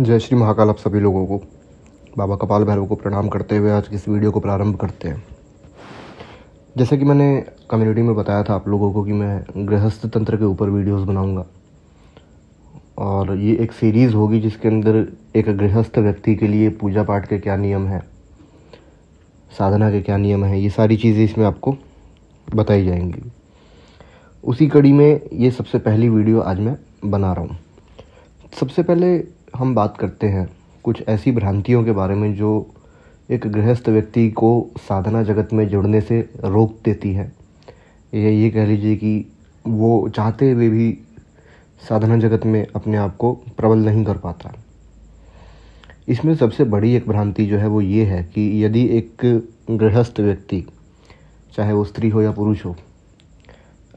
जय श्री महाकाल आप सभी लोगों को बाबा कपाल भैरव को प्रणाम करते हुए आज की इस वीडियो को प्रारंभ करते हैं जैसे कि मैंने कम्युनिटी में बताया था आप लोगों को कि मैं गृहस्थ तंत्र के ऊपर वीडियोस बनाऊंगा और ये एक सीरीज़ होगी जिसके अंदर एक गृहस्थ व्यक्ति के लिए पूजा पाठ के क्या नियम है साधना के क्या नियम है ये सारी चीज़ें इसमें आपको बताई जाएंगी उसी कड़ी में ये सबसे पहली वीडियो आज मैं बना रहा हूँ सबसे पहले हम बात करते हैं कुछ ऐसी भ्रांतियों के बारे में जो एक गृहस्थ व्यक्ति को साधना जगत में जुड़ने से रोक देती है या ये कह लीजिए कि वो चाहते हुए भी साधना जगत में अपने आप को प्रबल नहीं कर पाता इसमें सबसे बड़ी एक भ्रांति जो है वो ये है कि यदि एक गृहस्थ व्यक्ति चाहे वो स्त्री हो या पुरुष हो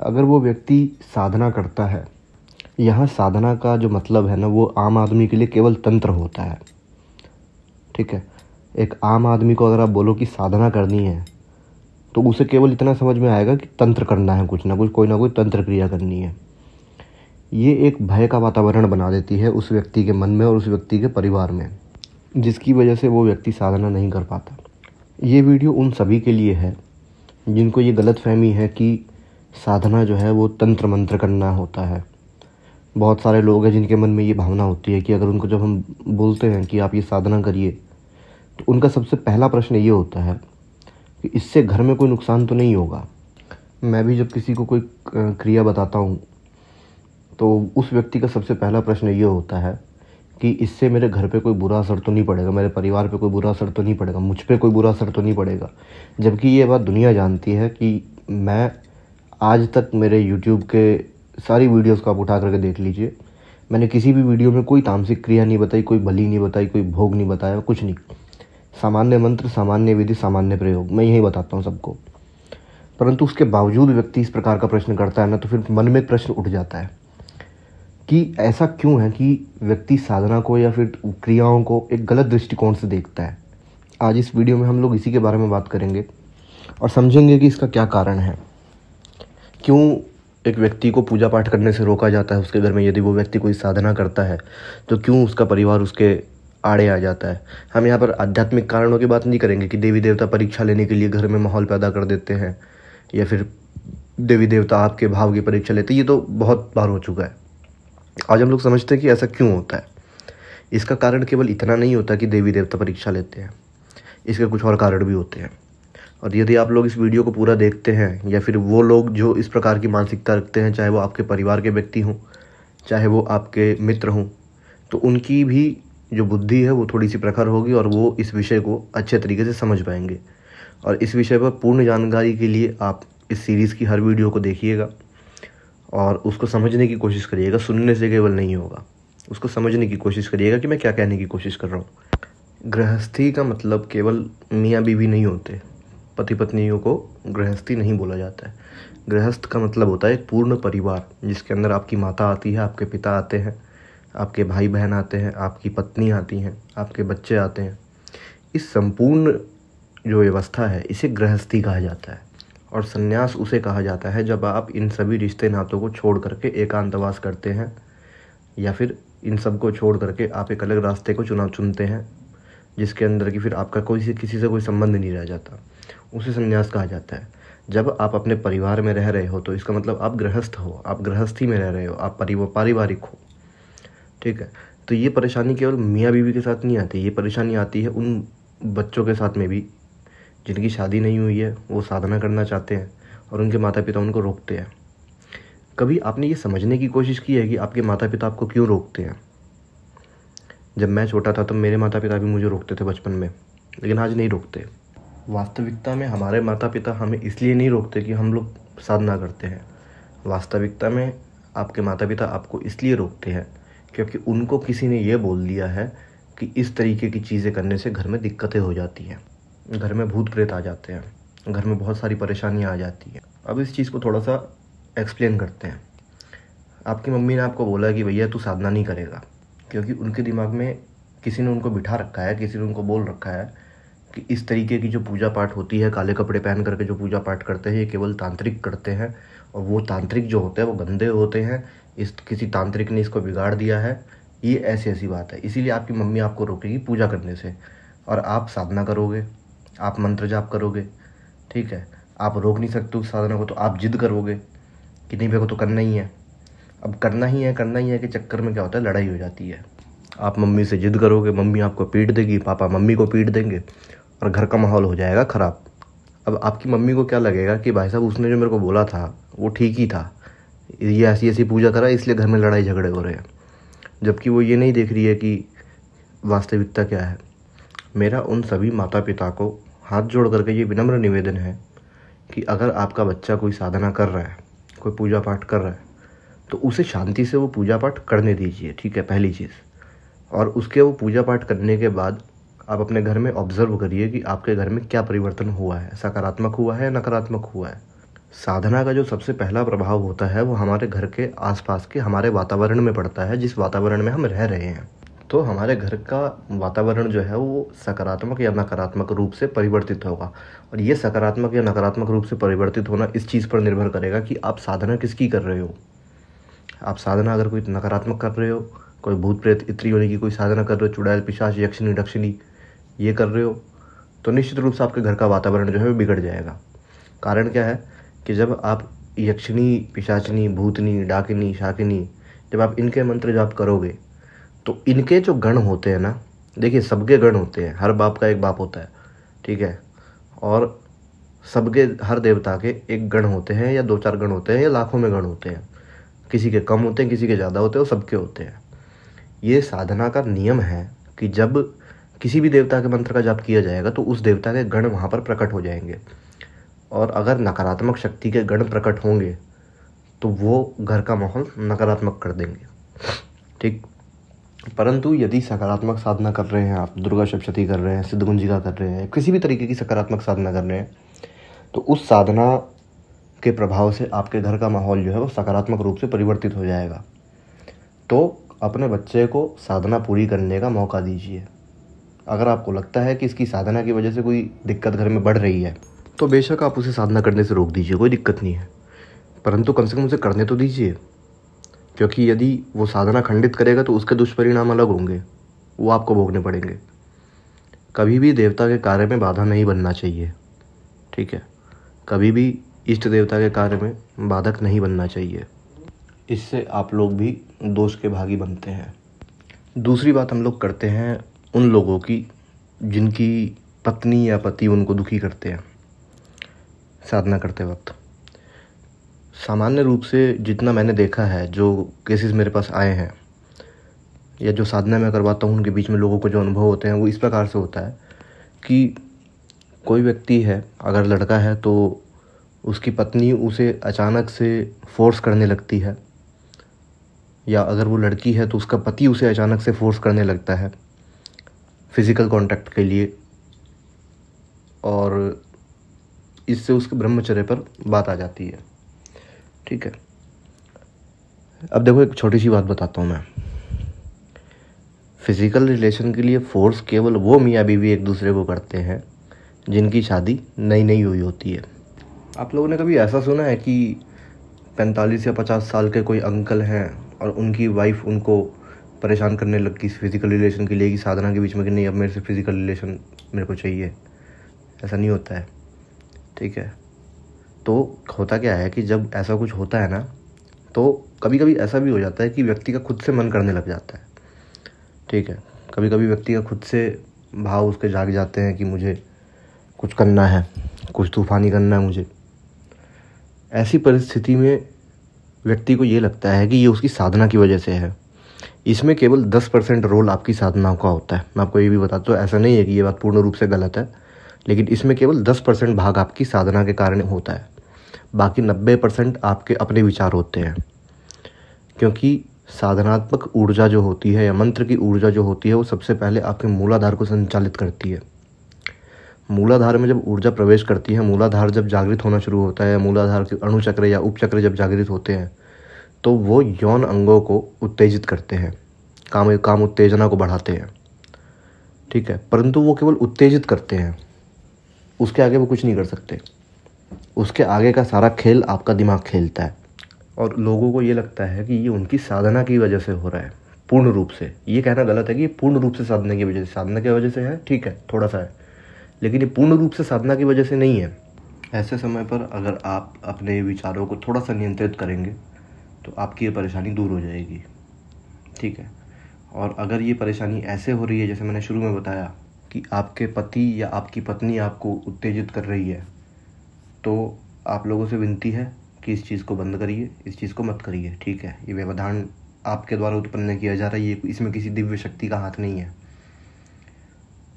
अगर वो व्यक्ति साधना करता है यहाँ साधना का जो मतलब है ना वो आम आदमी के लिए केवल तंत्र होता है ठीक है एक आम आदमी को अगर आप बोलो कि साधना करनी है तो उसे केवल इतना समझ में आएगा कि तंत्र करना है कुछ ना कुछ कोई ना कोई तंत्र क्रिया करनी है ये एक भय का वातावरण बना देती है उस व्यक्ति के मन में और उस व्यक्ति के परिवार में जिसकी वजह से वो व्यक्ति साधना नहीं कर पाता ये वीडियो उन सभी के लिए है जिनको ये गलत फहमी है कि साधना जो है वो तंत्र मंत्र करना होता है बहुत सारे लोग हैं जिनके मन में ये भावना होती है कि अगर उनको जब हम बोलते हैं कि आप ये साधना करिए तो उनका सबसे पहला प्रश्न ये होता है कि इससे घर में कोई नुकसान तो नहीं होगा मैं भी जब किसी को कोई क्रिया बताता हूँ तो उस व्यक्ति का सबसे पहला प्रश्न ये होता है कि इससे मेरे घर पे कोई बुरा असर तो नहीं पड़ेगा मेरे परिवार पे कोई बुरा असर तो नहीं पड़ेगा मुझ पे कोई बुरा असर तो नहीं पड़ेगा जबकि ये बात दुनिया जानती है कि मैं आज तक मेरे यूट्यूब के सारी वीडियोस को आप उठा करके देख लीजिए मैंने किसी भी वीडियो में कोई तामसिक क्रिया नहीं बताई कोई बलि नहीं बताई कोई भोग नहीं बताया कुछ नहीं सामान्य मंत्र सामान्य विधि सामान्य प्रयोग मैं यही बताता हूँ सबको परंतु उसके बावजूद व्यक्ति इस प्रकार का प्रश्न करता है ना तो फिर मन में प्रश्न उठ जाता है कि ऐसा क्यों है कि व्यक्ति साधना को या फिर क्रियाओं को एक गलत दृष्टिकोण से देखता है आज इस वीडियो में हम लोग इसी के बारे में बात करेंगे और समझेंगे कि इसका क्या कारण है क्यों एक व्यक्ति को पूजा पाठ करने से रोका जाता है उसके घर में यदि वो व्यक्ति कोई साधना करता है तो क्यों उसका परिवार उसके आड़े आ जाता है हम यहाँ पर आध्यात्मिक कारणों की बात नहीं करेंगे कि देवी देवता परीक्षा लेने के लिए घर में माहौल पैदा कर देते हैं या फिर देवी देवता आपके भाव की परीक्षा लेते ये तो बहुत बार हो चुका है आज हम लोग समझते हैं कि ऐसा क्यों होता है इसका कारण केवल इतना नहीं होता कि देवी देवता परीक्षा लेते हैं इसके कुछ और कारण भी होते हैं और यदि आप लोग इस वीडियो को पूरा देखते हैं या फिर वो लोग जो इस प्रकार की मानसिकता रखते हैं चाहे वो आपके परिवार के व्यक्ति हों चाहे वो आपके मित्र हों तो उनकी भी जो बुद्धि है वो थोड़ी सी प्रखर होगी और वो इस विषय को अच्छे तरीके से समझ पाएंगे और इस विषय पर पूर्ण जानकारी के लिए आप इस सीरीज़ की हर वीडियो को देखिएगा और उसको समझने की कोशिश करिएगा सुनने से केवल नहीं होगा उसको समझने की कोशिश करिएगा कि मैं क्या कहने की कोशिश कर रहा हूँ गृहस्थी का मतलब केवल मियाँ बीवी नहीं होते पति पत्नियों को गृहस्थी नहीं बोला जाता है गृहस्थ का मतलब होता है एक पूर्ण परिवार जिसके अंदर आपकी माता आती है आपके पिता आते हैं आपके भाई बहन आते हैं आपकी पत्नी आती हैं आपके बच्चे आते हैं इस संपूर्ण जो व्यवस्था है इसे गृहस्थी कहा जाता है और सन्यास उसे कहा जाता है जब आप इन सभी रिश्ते नातों को छोड़ करके एकांतवास करते हैं या फिर इन सब को छोड़ करके आप एक अलग रास्ते को चुनाव चुनते हैं जिसके अंदर कि फिर आपका कोई किसी से कोई संबंध नहीं रह जाता उसे संन्यास कहा जाता है जब आप अपने परिवार में रह रहे हो तो इसका मतलब आप गृहस्थ हो आप गृहस्थी में रह रहे हो आप पारिवारिक हो ठीक है तो ये परेशानी केवल मियाँ बीवी के साथ नहीं आती ये परेशानी आती है उन बच्चों के साथ में भी जिनकी शादी नहीं हुई है वो साधना करना चाहते हैं और उनके माता पिता उनको रोकते हैं कभी आपने ये समझने की कोशिश की है कि आपके माता पिता आपको क्यों रोकते हैं जब मैं छोटा था तब तो मेरे माता पिता भी मुझे रोकते थे बचपन में लेकिन आज नहीं रोकते वास्तविकता में हमारे माता पिता हमें इसलिए नहीं रोकते कि हम लोग साधना करते हैं वास्तविकता में आपके माता पिता आपको इसलिए रोकते हैं क्योंकि उनको किसी ने यह बोल दिया है कि इस तरीके की चीज़ें करने से घर में दिक्कतें हो जाती हैं घर में भूत प्रेत आ जाते हैं घर में बहुत सारी परेशानियाँ आ जाती हैं अब इस चीज़ को थोड़ा सा एक्सप्लेन करते हैं आपकी मम्मी ने आपको बोला कि भैया तू साधना नहीं करेगा क्योंकि उनके दिमाग में किसी ने उनको बिठा रखा है किसी ने उनको बोल रखा है कि इस तरीके की जो पूजा पाठ होती है काले कपड़े पहन करके जो पूजा पाठ करते हैं ये केवल तांत्रिक करते हैं और वो तांत्रिक जो होते हैं वो गंदे होते हैं इस किसी तांत्रिक ने इसको बिगाड़ दिया है ये ऐसी ऐसी बात है इसीलिए आपकी मम्मी आपको रोकेगी पूजा करने से और आप साधना करोगे आप मंत्र जाप करोगे ठीक है आप रोक नहीं सकते उस साधना को तो आप जिद करोगे कि नहीं मेरे को तो करना ही है अब करना ही है करना ही है कि चक्कर में क्या होता है लड़ाई हो जाती है आप मम्मी से जिद करोगे मम्मी आपको पीट देगी पापा मम्मी को पीट देंगे और घर का माहौल हो जाएगा ख़राब अब आपकी मम्मी को क्या लगेगा कि भाई साहब उसने जो मेरे को बोला था वो ठीक ही था ये ऐसी ऐसी पूजा करा इसलिए घर में लड़ाई झगड़े हो रहे हैं जबकि वो ये नहीं देख रही है कि वास्तविकता क्या है मेरा उन सभी माता पिता को हाथ जोड़ करके ये विनम्र निवेदन है कि अगर आपका बच्चा कोई साधना कर रहा है कोई पूजा पाठ कर रहा है तो उसे शांति से वो पूजा पाठ करने दीजिए ठीक है पहली चीज़ और उसके वो पूजा पाठ करने के बाद आप अपने घर में ऑब्जर्व करिए कि आपके घर में क्या परिवर्तन हुआ है सकारात्मक हुआ है नकारात्मक हुआ है साधना का जो सबसे पहला प्रभाव होता है वो हमारे घर के आसपास के हमारे वातावरण में पड़ता है जिस वातावरण में हम रह रहे हैं तो हमारे घर का वातावरण जो है वो सकारात्मक या नकारात्मक रूप से परिवर्तित होगा और ये सकारात्मक या नकारात्मक रूप से परिवर्तित होना इस चीज़ पर निर्भर करेगा कि आप साधना किसकी कर रहे हो आप साधना अगर कोई नकारात्मक कर रहे हो कोई भूत प्रेत इत्री होने की कोई साधना कर रहे हो चुड़ैल पिशाच यक्षिणी दक्षिणी ये कर रहे हो तो निश्चित रूप से आपके घर का वातावरण जो है वो बिगड़ जाएगा कारण क्या है कि जब आप यक्षिणी पिशाचनी भूतनी डाकिनी शाकिनी जब आप इनके मंत्र जाप करोगे तो इनके जो गण होते हैं ना देखिए सबके गण होते हैं हर बाप का एक बाप होता है ठीक है और सबके हर देवता के एक गण होते हैं या दो चार गण होते हैं या लाखों में गण होते हैं किसी के कम होते हैं किसी के ज़्यादा होते हैं और सबके होते हैं ये साधना का नियम है कि जब किसी भी देवता के मंत्र का जाप किया जाएगा तो उस देवता के गण वहाँ पर प्रकट हो जाएंगे और अगर नकारात्मक शक्ति के गण प्रकट होंगे तो वो घर का माहौल नकारात्मक कर देंगे ठीक परंतु यदि सकारात्मक साधना कर रहे हैं आप दुर्गा सप्शती कर रहे हैं सिद्ध गुंजिका कर रहे हैं किसी भी तरीके की सकारात्मक साधना कर रहे हैं तो उस साधना के प्रभाव से आपके घर का माहौल जो है वो सकारात्मक रूप से परिवर्तित हो जाएगा तो अपने बच्चे को साधना पूरी करने का मौका दीजिए अगर आपको लगता है कि इसकी साधना की वजह से कोई दिक्कत घर में बढ़ रही है तो बेशक आप उसे साधना करने से रोक दीजिए कोई दिक्कत नहीं है परंतु कम से कम उसे करने तो दीजिए क्योंकि यदि वो साधना खंडित करेगा तो उसके दुष्परिणाम अलग होंगे वो आपको भोगने पड़ेंगे कभी भी देवता के कार्य में बाधा नहीं बनना चाहिए ठीक है कभी भी इष्ट देवता के कार्य में बाधक नहीं बनना चाहिए इससे आप लोग भी दोष के भागी बनते हैं दूसरी बात हम लोग करते हैं उन लोगों की जिनकी पत्नी या पति उनको दुखी करते हैं साधना करते वक्त सामान्य रूप से जितना मैंने देखा है जो केसेस मेरे पास आए हैं या जो साधना मैं करवाता हूँ उनके बीच में लोगों को जो अनुभव होते हैं वो इस प्रकार से होता है कि कोई व्यक्ति है अगर लड़का है तो उसकी पत्नी उसे अचानक से फोर्स करने लगती है या अगर वो लड़की है तो उसका पति उसे अचानक से फोर्स करने लगता है फिज़िकल कांटेक्ट के लिए और इससे उसके ब्रह्मचर्य पर बात आ जाती है ठीक है अब देखो एक छोटी सी बात बताता हूँ मैं फिज़िकल रिलेशन के लिए फोर्स केवल वो मियाँ बीवी एक दूसरे को करते हैं जिनकी शादी नई नई हुई होती है आप लोगों ने कभी ऐसा सुना है कि पैंतालीस या पचास साल के कोई अंकल हैं और उनकी वाइफ उनको परेशान करने लग गई फिज़िकल रिलेशन के लिए कि साधना के बीच में कि नहीं अब मेरे से फिज़िकल रिलेशन मेरे को चाहिए ऐसा नहीं होता है ठीक है तो होता क्या है कि जब ऐसा कुछ होता है ना तो कभी कभी ऐसा भी हो जाता है कि व्यक्ति का खुद से मन करने लग जाता है ठीक है कभी कभी व्यक्ति का खुद से भाव उसके जाग जाते हैं कि मुझे कुछ करना है कुछ तूफानी करना है मुझे ऐसी परिस्थिति में व्यक्ति को ये लगता है कि ये उसकी साधना की वजह से है इसमें केवल दस परसेंट रोल आपकी साधनाओं का होता है मैं आपको ये भी बताता हूँ ऐसा नहीं है कि ये बात पूर्ण रूप से गलत है लेकिन इसमें केवल दस परसेंट भाग आपकी साधना के कारण होता है बाकी नब्बे परसेंट आपके अपने विचार होते हैं क्योंकि साधनात्मक ऊर्जा जो होती है या मंत्र की ऊर्जा जो होती है वो सबसे पहले आपके मूलाधार को संचालित करती है मूलाधार में जब ऊर्जा प्रवेश करती है मूलाधार जब जागृत होना शुरू होता है मूलाधार के अणुचक्र या उपचक्र जब जागृत होते हैं तो वो यौन अंगों को उत्तेजित करते हैं काम काम उत्तेजना को बढ़ाते हैं ठीक है परंतु वो केवल उत्तेजित करते हैं उसके आगे वो कुछ नहीं कर सकते उसके आगे का सारा खेल आपका दिमाग खेलता है और लोगों को ये लगता है कि ये उनकी साधना की वजह से हो रहा है पूर्ण रूप से ये कहना गलत है कि पूर्ण रूप से साधना की वजह से साधना की वजह से है ठीक है थोड़ा सा है लेकिन ये पूर्ण रूप से साधना की वजह से नहीं है ऐसे समय पर अगर आप अपने विचारों को थोड़ा सा नियंत्रित करेंगे तो आपकी ये परेशानी दूर हो जाएगी ठीक है और अगर ये परेशानी ऐसे हो रही है जैसे मैंने शुरू में बताया कि आपके पति या आपकी पत्नी आपको उत्तेजित कर रही है तो आप लोगों से विनती है कि इस चीज़ को बंद करिए इस चीज़ को मत करिए ठीक है ये व्यवधान आपके द्वारा उत्पन्न किया जा रहा है ये इसमें किसी दिव्य शक्ति का हाथ नहीं है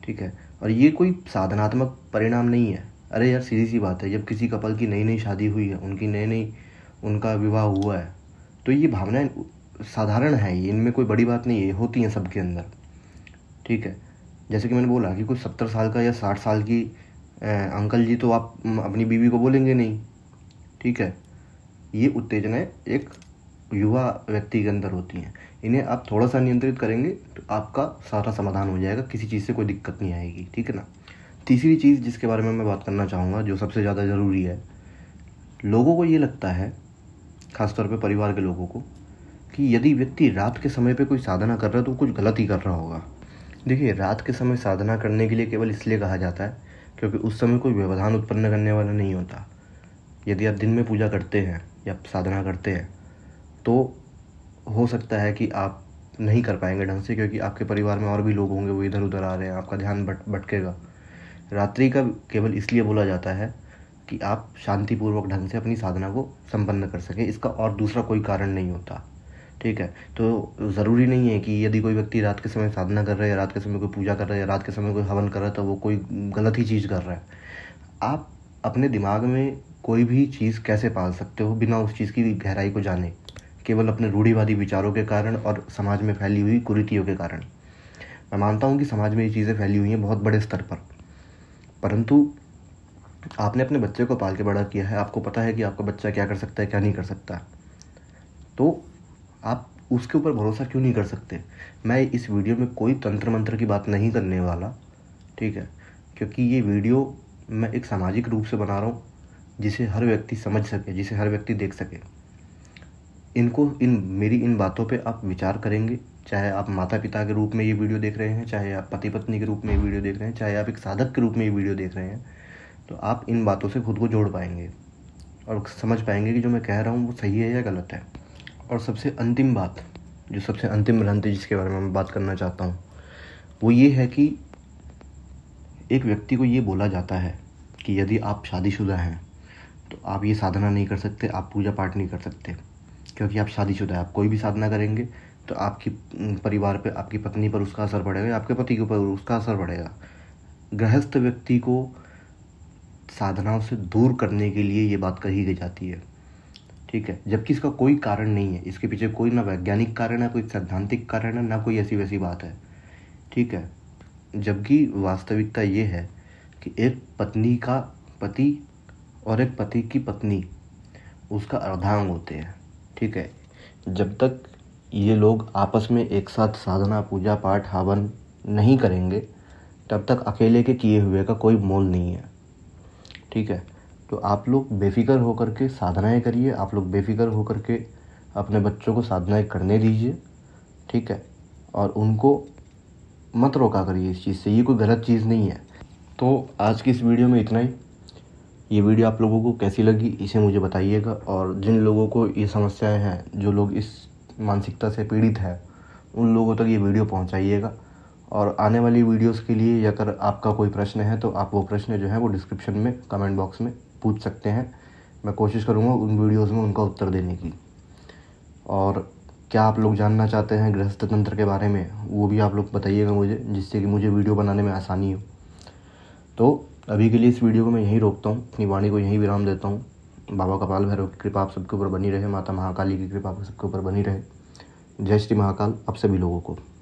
ठीक है और ये कोई साधनात्मक परिणाम नहीं है अरे यार सीधी सी बात है जब किसी कपल की नई नई शादी हुई है उनकी नई नई उनका विवाह हुआ है तो ये भावनाएं साधारण है ये इनमें कोई बड़ी बात नहीं है होती हैं सबके अंदर ठीक है जैसे कि मैंने बोला कि कुछ सत्तर साल का या साठ साल की आ, अंकल जी तो आप अपनी बीवी को बोलेंगे नहीं ठीक है ये उत्तेजनाएं एक युवा व्यक्ति के अंदर होती हैं इन्हें आप थोड़ा सा नियंत्रित करेंगे तो आपका सारा समाधान हो जाएगा किसी चीज़ से कोई दिक्कत नहीं आएगी ठीक है ना तीसरी चीज़ जिसके बारे में मैं बात करना चाहूँगा जो सबसे ज़्यादा ज़रूरी है लोगों को ये लगता है खासतौर पे परिवार के लोगों को कि यदि व्यक्ति रात के समय पे कोई साधना कर रहा है तो कुछ गलत ही कर रहा होगा देखिए रात के समय साधना करने के लिए केवल इसलिए कहा जाता है क्योंकि उस समय कोई व्यवधान उत्पन्न करने वाला नहीं होता यदि आप दिन में पूजा करते हैं या साधना करते हैं तो हो सकता है कि आप नहीं कर पाएंगे ढंग से क्योंकि आपके परिवार में और भी लोग होंगे वो इधर उधर आ रहे हैं आपका ध्यान भट भटकेगा रात्रि का केवल इसलिए बोला जाता है कि आप शांतिपूर्वक ढंग से अपनी साधना को संपन्न कर सकें इसका और दूसरा कोई कारण नहीं होता ठीक है तो ज़रूरी नहीं है कि यदि कोई व्यक्ति रात के समय साधना कर रहा है रात के समय कोई पूजा कर रहा है या रात के समय कोई हवन कर रहा है तो वो कोई गलत ही चीज़ कर रहा है आप अपने दिमाग में कोई भी चीज़ कैसे पाल सकते हो बिना उस चीज़ की गहराई को जाने केवल अपने रूढ़ीवादी विचारों के कारण और समाज में फैली हुई कुरीतियों के कारण मैं मानता हूँ कि समाज में ये चीज़ें फैली हुई हैं बहुत बड़े स्तर पर परंतु आपने अपने बच्चे को पाल के बड़ा किया है आपको पता है कि आपका बच्चा क्या कर सकता है क्या नहीं कर सकता तो आप उसके ऊपर भरोसा क्यों नहीं कर सकते मैं इस वीडियो में कोई तंत्र मंत्र की बात नहीं करने वाला ठीक है क्योंकि ये वीडियो मैं एक सामाजिक रूप से बना रहा हूँ जिसे हर व्यक्ति समझ सके जिसे हर व्यक्ति देख सके इनको इन मेरी इन बातों पे आप विचार करेंगे चाहे आप माता पिता के रूप में ये वीडियो देख रहे हैं चाहे आप पति पत्नी के रूप में ये वीडियो देख रहे हैं चाहे आप एक साधक के रूप में ये वीडियो देख रहे हैं तो आप इन बातों से खुद को जोड़ पाएंगे और समझ पाएंगे कि जो मैं कह रहा हूँ वो सही है या गलत है और सबसे अंतिम बात जो सबसे अंतिम है जिसके बारे में मैं बात करना चाहता हूँ वो ये है कि एक व्यक्ति को ये बोला जाता है कि यदि आप शादीशुदा हैं तो आप ये साधना नहीं कर सकते आप पूजा पाठ नहीं कर सकते क्योंकि आप शादीशुदा हैं आप कोई भी साधना करेंगे तो आपकी परिवार पे आपकी पत्नी पर उसका असर पड़ेगा या आपके पति के ऊपर उसका असर पड़ेगा गृहस्थ व्यक्ति को साधनाओं से दूर करने के लिए ये बात कही गई जाती है ठीक है जबकि इसका कोई कारण नहीं है इसके पीछे कोई ना वैज्ञानिक कारण है कोई सैद्धांतिक कारण है ना कोई ऐसी वैसी बात है ठीक है जबकि वास्तविकता ये है कि एक पत्नी का पति और एक पति की पत्नी उसका अर्धांग होते हैं ठीक है जब तक ये लोग आपस में एक साथ साधना पूजा पाठ हवन नहीं करेंगे तब तक अकेले के किए हुए का कोई मोल नहीं है ठीक है तो आप लोग बेफ़िक्र होकर के साधनाएं करिए आप लोग बेफ़िक्र होकर के अपने बच्चों को साधनाएं करने दीजिए ठीक है और उनको मत रोका करिए इस चीज़ से ये कोई गलत चीज़ नहीं है तो आज की इस वीडियो में इतना ही ये वीडियो आप लोगों को कैसी लगी इसे मुझे बताइएगा और जिन लोगों को ये समस्याएं हैं जो लोग इस मानसिकता से पीड़ित हैं उन लोगों तक ये वीडियो पहुंचाइएगा और आने वाली वीडियोस के लिए अगर आपका कोई प्रश्न है तो आप वो प्रश्न जो है वो डिस्क्रिप्शन में कमेंट बॉक्स में पूछ सकते हैं मैं कोशिश करूँगा उन वीडियोज़ में उनका उत्तर देने की और क्या आप लोग जानना चाहते हैं गृहस्थ तंत्र के बारे में वो भी आप लोग बताइएगा मुझे जिससे कि मुझे वीडियो बनाने में आसानी हो तो अभी के लिए इस वीडियो को मैं यहीं रोकता हूँ अपनी वाणी को यहीं विराम देता हूँ बाबा कपाल भैरव की कृपा आप सबके ऊपर बनी रहे माता महाकाली की कृपा आप सबके ऊपर बनी रहे जय श्री महाकाल आप सभी लोगों को